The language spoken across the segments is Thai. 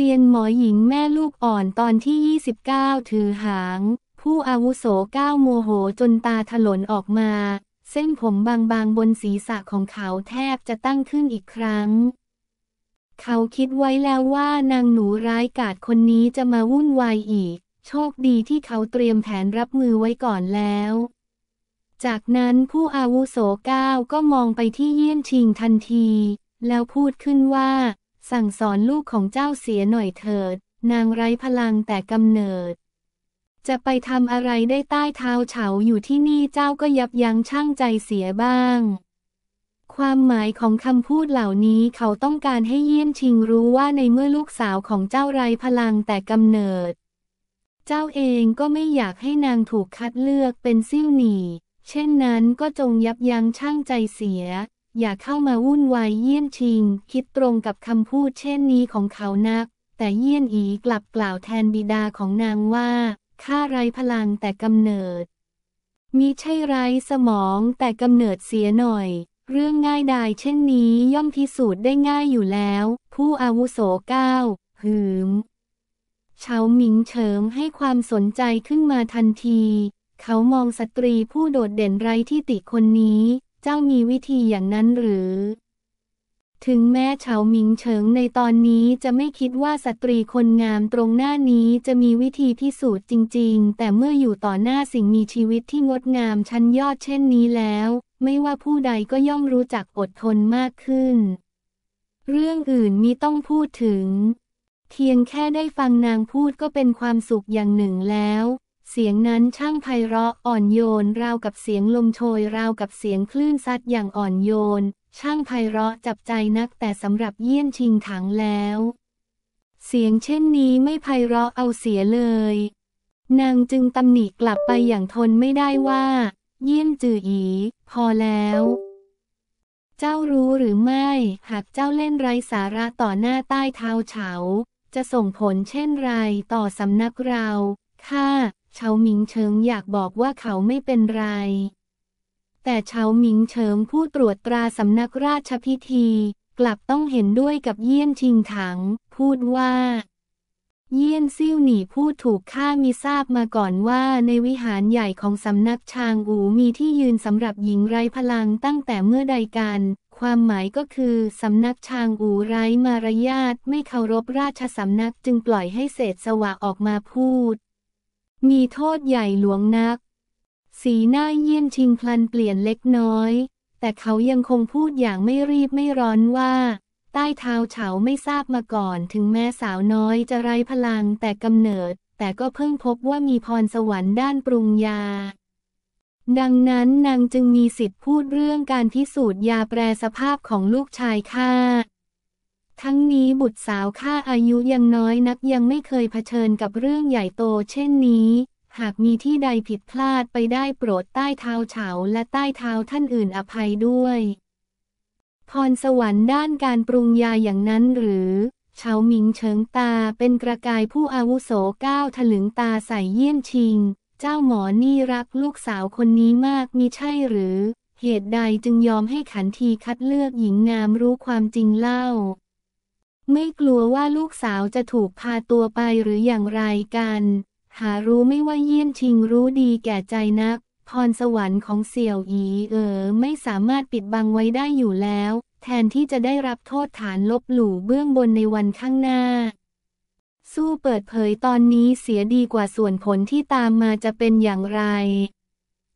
เซียนหมอหญิงแม่ลูกอ่อนตอนที่ 29 ถือหาง ผู้อาวุโสก้าวโมโหจนตาถลนออกมา เส้นผมบางๆบนศีรษะของเขาแทบจะตั้งขึ้นอีกครั้ง เขาคิดไว้แล้วว่านางหนูร้ายกาจคนนี้จะมาวุ่นวายอีก โชคดีที่เขาเตรียมแผนรับมือไว้ก่อนแล้ว จากนั้นผู้อาวุโสก้าวก็มองไปที่เยี่ยนชิงทันที แล้วพูดขึ้นว่าสั่งสอนลูกของเจ้าเสียหน่อยเถิด นางไร้พลังแต่กำเนิด จะไปทำอะไรได้ใต้เท้าเฉาอยู่ที่นี่เจ้าก็ยับยั้งชั่งใจเสียบ้าง ความหมายของคำพูดเหล่านี้เขาต้องการให้เยี่ยมชิงรู้ว่าในเมื่อลูกสาวของเจ้าไร้พลังแต่กำเนิด เจ้าเองก็ไม่อยากให้นางถูกคัดเลือกเป็นซิ่วหนีเช่นนั้นก็จงยับยั้งชั่งใจเสียอย่าเข้ามาวุ่นวายเยี่ยนชิง คิดตรงกับคำพูดเช่นนี้ของเขานัก แต่เยี่ยนอีกลับกล่าวแทนบิดาของนางว่าข้าไรพลังแต่กำเนิดมีใช่ไรสมองแต่กำเนิดเสียหน่อย เรื่องง่ายดายเช่นนี้ย่อมพิสูจน์ได้ง่ายอยู่แล้ว ผู้อาวุโสก้าวหืมเฉาหมิงเฉิมให้ความสนใจขึ้นมาทันที เขามองสตรีผู้โดดเด่นไรที่ติคนนี้เจ้ามีวิธีอย่างนั้นหรือ ถึงแม้เฉาหมิงเฉิงในตอนนี้จะไม่คิดว่าสตรีคนงามตรงหน้านี้จะมีวิธีพิสูจน์จริงๆ แต่เมื่ออยู่ต่อหน้าสิ่งมีชีวิตที่งดงามชั้นยอดเช่นนี้แล้ว ไม่ว่าผู้ใดก็ย่อมรู้จักอดทนมากขึ้น เรื่องอื่นมีต้องพูดถึงเพียงแค่ได้ฟังนางพูดก็เป็นความสุขอย่างหนึ่งแล้วเสียงนั้นช่างไพเราะอ่อนโยนราวกับเสียงลมโชยราวกับเสียงคลื่นซัดอย่างอ่อนโยน ช่างไพเราะจับใจนัก แต่สำหรับเยี่ยนชิงถังแล้ว เสียงเช่นนี้ไม่ไพเราะเอาเสียเลย นางจึงตำหนิกลับไปอย่างทนไม่ได้ว่าเยี่ยนจืออีพอแล้ว เจ้ารู้หรือไม่ หากเจ้าเล่นไร้สาระต่อหน้าใต้เท้าเฉาจะส่งผลเช่นไรต่อสำนักเราข้าเฉาหมิงเฉิงอยากบอกว่าเขาไม่เป็นไร แต่เฉาหมิงเฉิงผู้ตรวจตราสำนักราชพิธี กลับต้องเห็นด้วยกับเยี่ยนชิงถัง พูดว่า เยี่ยนซิ่วหนีพูดถูกข้ามีทราบมาก่อนว่าในวิหารใหญ่ของสำนักชางอู มีที่ยืนสำหรับหญิงไร้พลังตั้งแต่เมื่อใดกัน ความหมายก็คือสำนักชางอูไร้มารยาทไม่เคารพราชสำนักจึงปล่อยให้เศษสวะออกมาพูดมีโทษใหญ่หลวงนัก สีหน้าเยี่ยนชิงพลันเปลี่ยนเล็กน้อย แต่เขายังคงพูดอย่างไม่รีบไม่ร้อนว่า ใต้เท้าเฉาไม่ทราบมาก่อนถึงแม้สาวน้อยจะไร้พลังแต่กำเนิด แต่ก็เพิ่งพบว่ามีพรสวรรค์ด้านปรุงยา ดังนั้นนางจึงมีสิทธิ์พูดเรื่องการพิสูจน์ยาแปรสภาพของลูกชายข้าทั้งนี้บุตรสาวข้าอายุยังน้อยนักยังไม่เคยเผชิญกับเรื่องใหญ่โตเช่นนี้ หากมีที่ใดผิดพลาดไปได้โปรดใต้เท้าเฉา และใต้เท้าท่านอื่นอภัยด้วย พรสวรรค์ด้านการปรุงยาอย่างนั้นหรือเฉาหมิงเฉิงตาเป็นกระกายผู้อาวุโสก้าวถลึงตาใส่เยี่ยมชิง เจ้าหมอนี่รักลูกสาวคนนี้มากมิใช่หรือ เหตุใดจึงยอมให้ขันทีคัดเลือกหญิงงามรู้ความจริงเล่าไม่กลัวว่าลูกสาวจะถูกพาตัวไปหรืออย่างไรกัน หารู้ไม่ว่าเยี่ยนชิงรู้ดีแก่ใจนัก พรสวรรค์ของเสี่ยวอีเอ๋อไม่สามารถปิดบังไว้ได้อยู่แล้ว แทนที่จะได้รับโทษฐานลบหลู่เบื้องบนในวันข้างหน้า สู้เปิดเผยตอนนี้เสียดีกว่าส่วนผลที่ตามมาจะเป็นอย่างไร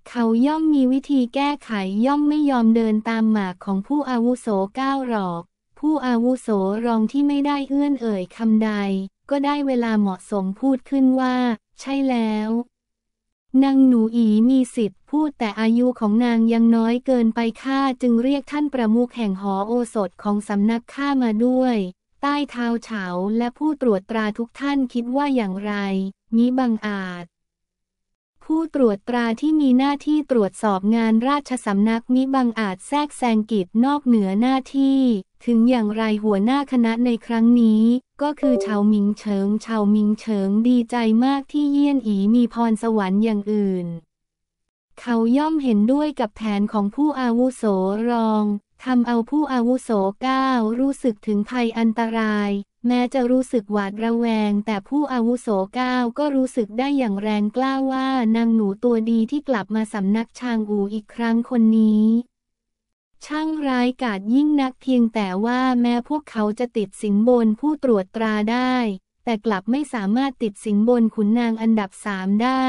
เขาย่อมมีวิธีแก้ไขย่อมไม่ยอมเดินตามหมากของผู้อาวุโสก้าวหรอกผู้อาวุโสรองที่ไม่ได้เอื้อนเอ่ยคำใด ก็ได้เวลาเหมาะสมพูดขึ้นว่า ใช่แล้วนางหนูอีมีสิทธิ์พูดแต่อายุของนางยังน้อยเกินไปข้าจึงเรียกท่านประมุขแห่งหอโอสถของสำนักข้ามาด้วย ใต้เท้าเฉาและผู้ตรวจตราทุกท่านคิดว่าอย่างไรม้บังอาจผู้ตรวจตราที่มีหน้าที่ตรวจสอบงานราชสำนักมิบังอาจแทรกแซงกิจนอกเหนือหน้าที่ ถึงอย่างไรหัวหน้าคณะในครั้งนี้ ก็คือชาวมิงเฉิงชาวมิงเฉิงดีใจมากที่เยี่ยนอีมีพรสวรรค์อย่างอื่น เขาย่อมเห็นด้วยกับแผนของผู้อาวุโสรองทำเอาผู้อาวุโสก้าว รู้สึกถึงภัยอันตรายแม้จะรู้สึกหวาดระแวงแต่ผู้อาวุโสก้าวก็รู้สึกได้อย่างแรงกล้าว่านางหนูตัวดีที่กลับมาสำนักชางอูอีกครั้งคนนี้ ช่างร้ายกาจยิ่งนักเพียงแต่ว่าแม้พวกเขาจะติดสินบนผู้ตรวจตราได้ แต่กลับไม่สามารถติดสินบนขุนนางอันดับสามได้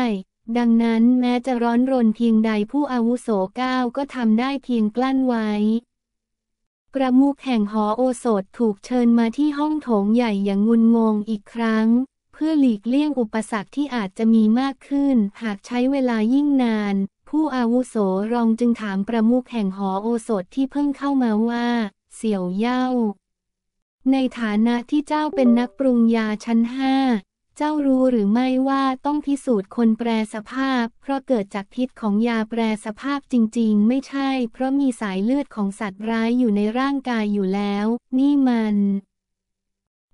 ดังนั้นแม้จะร้อนรนเพียงใดผู้อาวุโสก้าวก็ทำได้เพียงกลั้นไว้ประมุขแห่งหอโอสถถูกเชิญมาที่ห้องโถงใหญ่อย่างงุนงงอีกครั้ง เพื่อหลีกเลี่ยงอุปสรรคที่อาจจะมีมากขึ้น หากใช้เวลายิ่งนาน ผู้อาวุโสรองจึงถามประมุขแห่งหอโอสถที่เพิ่งเข้ามาว่า เสี่ยวเย่าในฐานะที่เจ้าเป็นนักปรุงยาชั้นห้าเจ้ารู้หรือไม่ว่าต้องพิสูจน์คนแปรสภาพ เพราะเกิดจากพิษของยาแปรสภาพจริงๆ ไม่ใช่เพราะมีสายเลือดของสัตว์ร้ายอยู่ในร่างกายอยู่แล้ว นี่มัน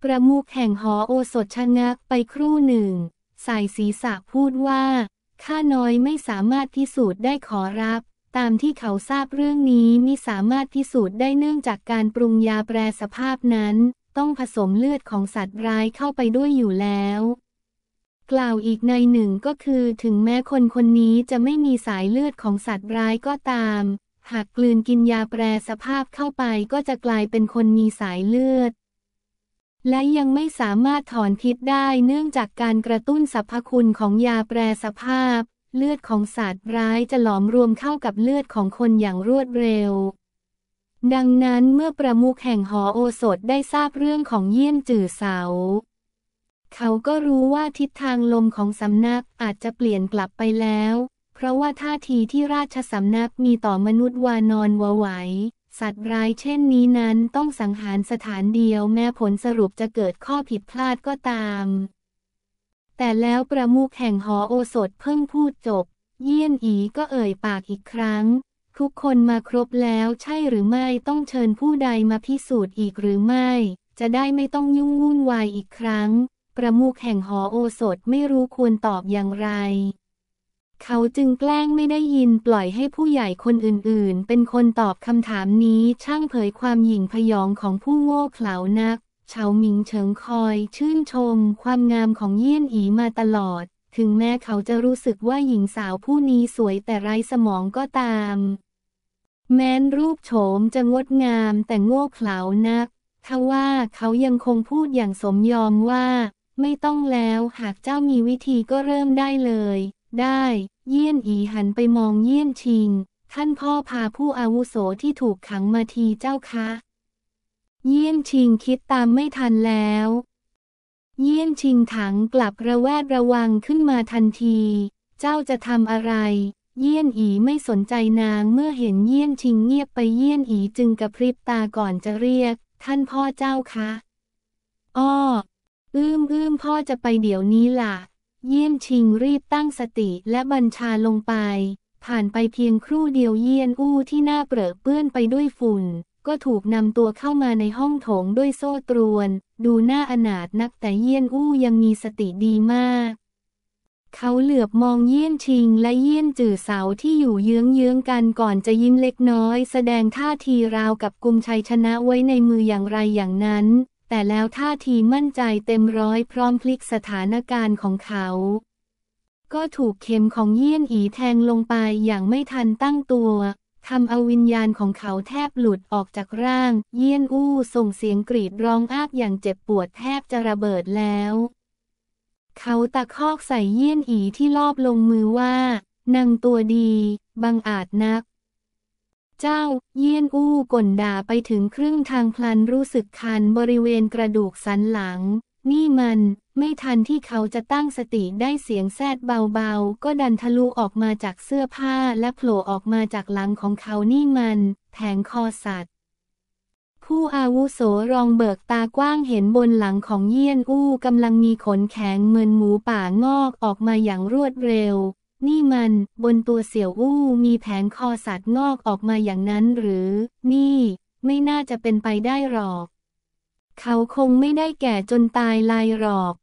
ประมุขแห่งหอโอสถชะงักไปครู่หนึ่งสายศีรษะพูดว่าข้าน้อยไม่สามารถพิสูจน์ได้ขอรับ ตามที่เขาทราบเรื่องนี้มิสามารถพิสูจน์ได้เนื่องจากการปรุงยาแปรสภาพนั้นต้องผสมเลือดของสัตว์ร้ายเข้าไปด้วยอยู่แล้ว กล่าวอีกในหนึ่งก็คือถึงแม้คนคนนี้จะไม่มีสายเลือดของสัตว์ร้ายก็ตาม หากกลืนกินยาแปรสภาพเข้าไปก็จะกลายเป็นคนมีสายเลือด และยังไม่สามารถถอนพิษได้เนื่องจากการกระตุ้นสรรพคุณของยาแปรสภาพ เลือดของสัตว์ร้ายจะหลอมรวมเข้ากับเลือดของคนอย่างรวดเร็วดังนั้นเมื่อประมุขแห่งหอโอสถได้ทราบเรื่องของเยี่ยนจื่อเสา เขาก็รู้ว่าทิศทางลมของสำนักอาจจะเปลี่ยนกลับไปแล้ว เพราะว่าท่าทีที่ราชสำนักมีต่อมนุษย์วานอนวไหวสัตว์ร้ายเช่นนี้นั้นต้องสังหารสถานเดียวแม้ผลสรุปจะเกิดข้อผิดพลาดก็ตาม แต่แล้วประมุขแห่งหอโอสถเพิ่งพูดจบ เยี่ยนอีก็เอ่ยปากอีกครั้งทุกคนมาครบแล้วใช่หรือไม่ต้องเชิญผู้ใดมาพิสูจน์อีกหรือไม่ จะได้ไม่ต้องยุ่งวุ่นวายอีกครั้ง ประมุขแห่งหอโอสถไม่รู้ควรตอบอย่างไร เขาจึงแกล้งไม่ได้ยินปล่อยให้ผู้ใหญ่คนอื่นๆ เป็นคนตอบคำถามนี้ช่างเผยความหยิ่งพยองของผู้โง่เขลานักชาวมิงเฉิงคอยชื่นชมความงามของเยี่ยนอีมาตลอดถึงแม้เขาจะรู้สึกว่าหญิงสาวผู้นี้สวยแต่ไร้สมองก็ตาม แม้นรูปโฉมจะงดงามแต่โง่เขลานัก ทว่าเขายังคงพูดอย่างสมยอมว่า ไม่ต้องแล้วหากเจ้ามีวิธีก็เริ่มได้เลย ได้ เยี่ยนอีหันไปมองเยี่ยนชิง ท่านพ่อพาผู้อาวุโสที่ถูกขังมาทีเจ้าคะ เยี่ยนชิงคิดตามไม่ทันแล้วเยี่ยนชิงถังกลับระแวดระวังขึ้นมาทันที เจ้าจะทำอะไร เยี่ยนอีไม่สนใจนางเมื่อเห็นเยี่ยนชิงเงียบไปเยี่ยนอีจึงกระพริบตาก่อนจะเรียก ท่านพ่อเจ้าคะ อ้ออื้มอื้มพ่อจะไปเดี๋ยวนี้ล่ะ เยี่ยนชิงรีบตั้งสติและบัญชาลงไป ผ่านไปเพียงครู่เดียวเยี่ยนอู้ที่หน้าเปรอะเปื้อนไปด้วยฝุ่นก็ถูกนำตัวเข้ามาในห้องโถงด้วยโซ่ตรวน ดูหน้าอนาถนักแต่เยี่ยนอู้ยังมีสติดีมาก เขาเหลือบมองเยี่ยนชิงและเยี่ยนจื่อเสาที่อยู่เยื้องเยื้องกันก่อนจะยิ้มเล็กน้อยแสดงท่าทีราวกับกุมชัยชนะไว้ในมืออย่างไรอย่างนั้น แต่แล้วท่าทีมั่นใจเต็มร้อยพร้อมพลิกสถานการณ์ของเขา ก็ถูกเข็มของเยี่ยนอีแทงลงไปอย่างไม่ทันตั้งตัวทำเอาวิญญาณของเขาแทบหลุดออกจากร่าง เยี่ยนอู้ส่งเสียงกรีดร้องอ้ากอย่างเจ็บปวดแทบจะระเบิดแล้ว เขาตะคอกใส่เยี่ยนอีที่ลอบลงมือว่านางตัวดี บังอาจนัก เจ้า เยี่ยนอู้ก่นด่าไปถึงครึ่งทางพลันรู้สึกคันบริเวณกระดูกสันหลังนี่มันไม่ทันที่เขาจะตั้งสติได้เสียงแซดเบาๆ ก็ดันทะลุออกมาจากเสื้อผ้าและโผล่ออกมาจากหลังของเขานี่มัน แผงคอสัตว์ผู้อาวุโสรองเบิกตากว้างเห็นบนหลังของเยี่ยนอู้กำลังมีขนแข็งเหมือนหมูป่างอกออกมาอย่างรวดเร็ว นี่มันบนตัวเสี่ยวอู้ มีแผงคอสัตว์งอกออกมาอย่างนั้นหรือ นี่ ไม่น่าจะเป็นไปได้หรอกเขาคงไม่ได้แก่จนตายลายหรอก